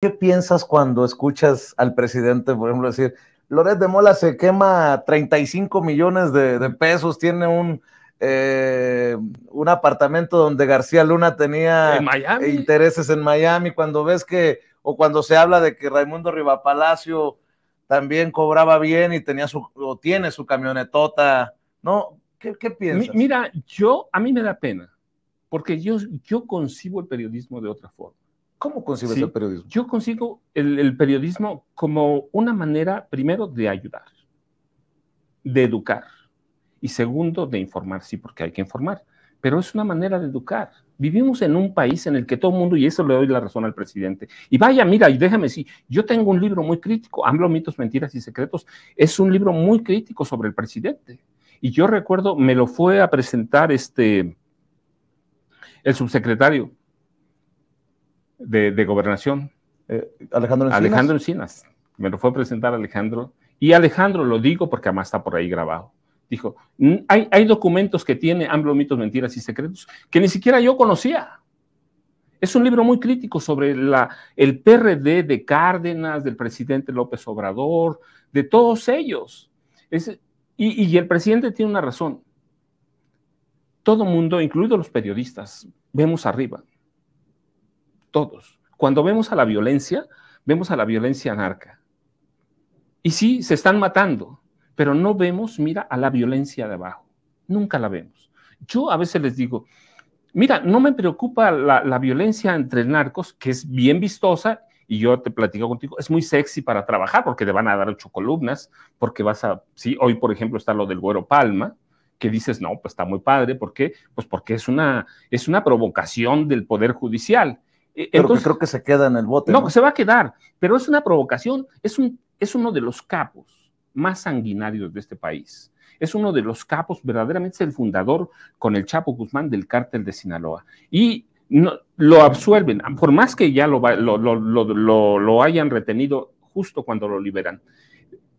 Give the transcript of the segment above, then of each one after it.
¿Qué piensas cuando escuchas al presidente, por ejemplo, decir, Loret de Mola se quema 35 millones de, pesos, tiene un, eh, un apartamento donde García Luna tenía intereses en Miami, cuando ves que, o cuando se habla de que Raimundo Rivapalacio también cobraba bien y tenía su, o tiene su camionetota, ¿no? ¿Qué, piensas? mira, yo, a mí me da pena, porque yo, yo concibo el periodismo de otra forma ¿Cómo concibes el periodismo? Yo consigo el, periodismo como una manera, primero, de ayudar, de educar, y segundo, de informar, sí, porque hay que informar, pero es una manera de educar. Vivimos en un país en el que todo el mundo, y eso le doy la razón al presidente, y vaya, mira, y déjame decir, yo tengo un libro muy crítico, Hablo, mitos, mentiras y secretos, es un libro muy crítico sobre el presidente. Y yo recuerdo, me lo fue a presentar este, el subsecretario de, gobernación. Eh, Alejandro Encinas. Alejandro Encinas. Me lo fue a presentar Alejandro. Y Alejandro, lo digo porque además está por ahí grabado. Dijo, mm, hay, documentos que tiene amplio mitos, mentiras y secretos que ni siquiera yo conocía. Es un libro muy crítico sobre la, el PRD de Cárdenas, del presidente López Obrador, de todos ellos. y, y, el presidente tiene una razón. Todo mundo, incluidos los periodistas, vemos arriba todos. Cuando vemos a la violencia, vemos a la violencia anarca. Y sí, se están matando, pero no vemos, mira, a la violencia de abajo. Nunca la vemos. Yo a veces les digo, mira, no me preocupa la, violencia entre narcos, que es bien vistosa y yo te platico contigo, es muy sexy para trabajar porque te van a dar ocho columnas, porque vas a, sí, hoy por ejemplo está lo del Güero Palma, que dices, no, pues está muy padre, ¿por qué? Pues porque es una, es una provocación del Poder Judicial. Eh, creo que se queda en el bote. No, se va a quedar, pero es una provocación, es, uno de los capos más sanguinarios de este país. Es uno de los capos, verdaderamente es el fundador con el Chapo Guzmán del cártel de Sinaloa. Y no, lo absuelven, por más que ya lo, hayan retenido justo cuando lo liberan.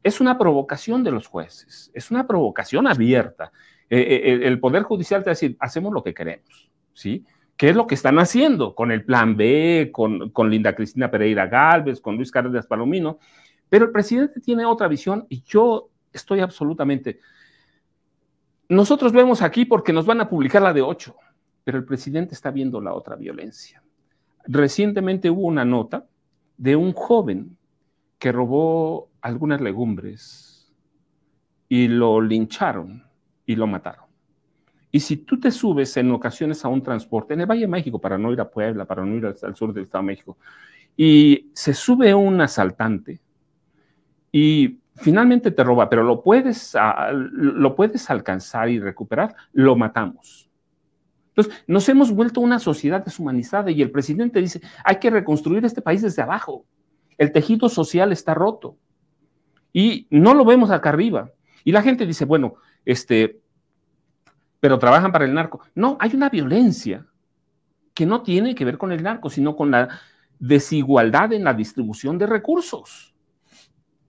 Es una provocación de los jueces, es una provocación abierta. Eh, eh, el, Poder Judicial te va a decir, hacemos lo que queremos, ¿sí? ¿Qué es lo que están haciendo con el plan B, con, Linda Cristina Pereira Galvez, con Luis Cárdenas Palomino? Pero el presidente tiene otra visión y yo estoy absolutamente... Nosotros vemos aquí porque nos van a publicar la de ocho pero el presidente está viendo la otra violencia. Recientemente hubo una nota de un joven que robó algunas legumbres y lo lincharon y lo mataron. Y si tú te subes en ocasiones a un transporte, en el Valle de México, para no ir a Puebla, para no ir al sur del Estado de México, y se sube un asaltante y finalmente te roba, pero lo puedes, lo puedes alcanzar y recuperar, lo matamos. Entonces, nos hemos vuelto una sociedad deshumanizada y el presidente dice, hay que reconstruir este país desde abajo. El tejido social está roto y no lo vemos acá arriba. Y la gente dice, bueno, este, pero trabajan para el narco. No, hay una violencia que no tiene que ver con el narco, sino con la desigualdad en la distribución de recursos.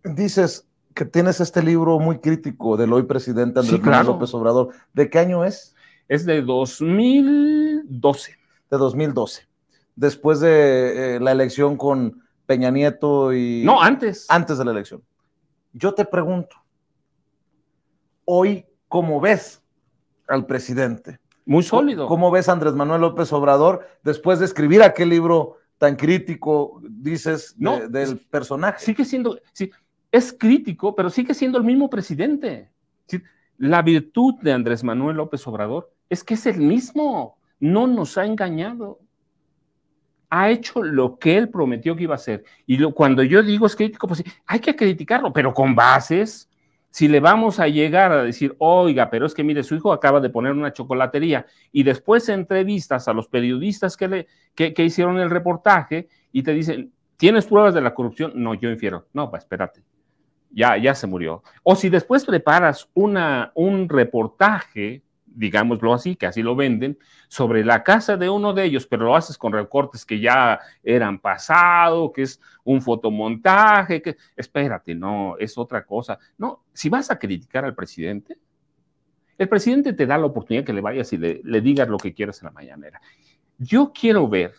Dices que tienes este libro muy crítico del hoy presidente Andrés López Obrador. ¿De qué año es? Es de 2012. De 2012. Después de eh, la elección con Peña Nieto y... No, antes. Antes de la elección. Yo te pregunto, hoy, ¿cómo ves al presidente. Muy sólido. ¿Cómo ves a Andrés Manuel López Obrador después de escribir aquel libro tan crítico, dices, no, del personaje? Sigue siendo, sí, es crítico, pero sigue siendo el mismo presidente. la virtud de Andrés Manuel López Obrador es que es el mismo, no nos ha engañado. Ha hecho lo que él prometió que iba a hacer. Y cuando yo digo es crítico, pues hay que criticarlo, pero con bases, si le vamos a llegar a decir, oiga, pero es que mire, su hijo acaba de poner una chocolatería y después entrevistas a los periodistas que, le, que, hicieron el reportaje y te dicen, ¿tienes pruebas de la corrupción? No, yo infiero. No, pues espérate, ya, ya se murió. O si después preparas una, un reportaje digámoslo así, que así lo venden, sobre la casa de uno de ellos, pero lo haces con recortes que ya eran pasado, que es un fotomontaje, que espérate, no, es otra cosa. No, si vas a criticar al presidente, el presidente te da la oportunidad que le vayas y le, digas lo que quieras en la mañanera. Yo quiero ver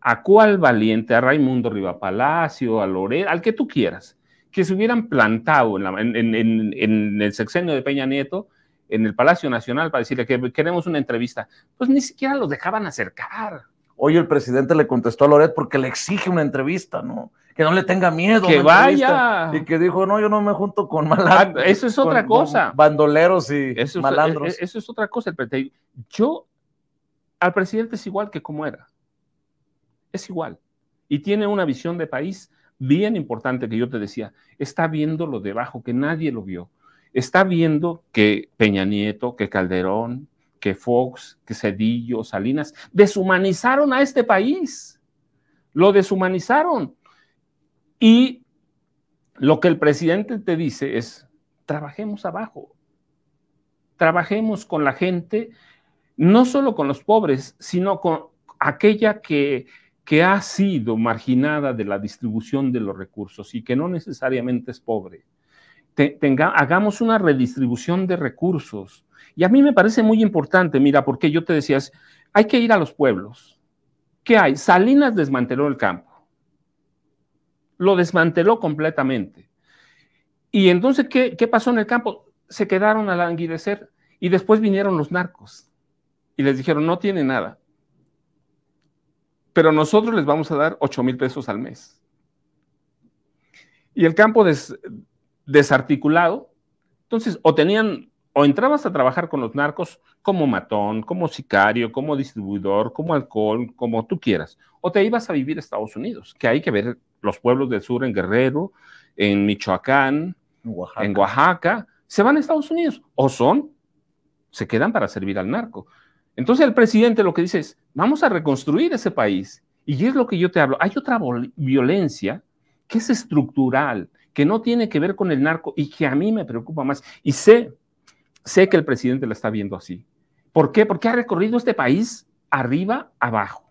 a cuál valiente, a Raimundo Palacio a Lorena, al que tú quieras, que se hubieran plantado en, en el sexenio de Peña Nieto, en el Palacio Nacional para decirle que queremos una entrevista, pues ni siquiera los dejaban acercar. Hoy el presidente le contestó a Loret porque le exige una entrevista, ¿no? Que no le tenga miedo. Que vaya. Y que dijo, no, yo no me junto con ah, malandros. E-, eso es otra cosa. Bandoleros y malandros. Eso es otra cosa. Yo, al presidente es igual que como era. Es igual. Y tiene una visión de país bien importante que yo te decía. Está viendo lo debajo, que nadie lo vio está viendo que Peña Nieto, que Calderón, que Fox, que Cedillo, Salinas, deshumanizaron a este país. Lo deshumanizaron. Y lo que el presidente te dice es, trabajemos abajo, trabajemos con la gente, no solo con los pobres, sino con aquella que, que ha sido marginada de la distribución de los recursos y que no necesariamente es pobre hagamos una redistribución de recursos. Y a mí me parece muy importante, mira, porque yo te decía, hay que ir a los pueblos. ¿Qué hay? Salinas desmanteló el campo. Lo desmanteló completamente. Y entonces, ¿qué, qué pasó en el campo? Se quedaron a languidecer y después vinieron los narcos y les dijeron, no tiene nada. Pero nosotros les vamos a dar 8 mil pesos al mes. Y el campo des, desarticulado. Entonces, o tenían, o entrabas a trabajar con los narcos como matón, como sicario, como distribuidor, como alcohol, como tú quieras, o te ibas a vivir a Estados Unidos, que hay que ver los pueblos del sur en Guerrero, en Michoacán, en Oaxaca, se van a Estados Unidos, o son, se quedan para servir al narco. Entonces el presidente lo que dice es, vamos a reconstruir ese país. Y es lo que yo te hablo. Hay otra violencia que es estructural, que no tiene que ver con el narco y que a mí me preocupa más. Y sé, sé que el presidente la está viendo así. ¿Por qué? Porque ha recorrido este país arriba, abajo.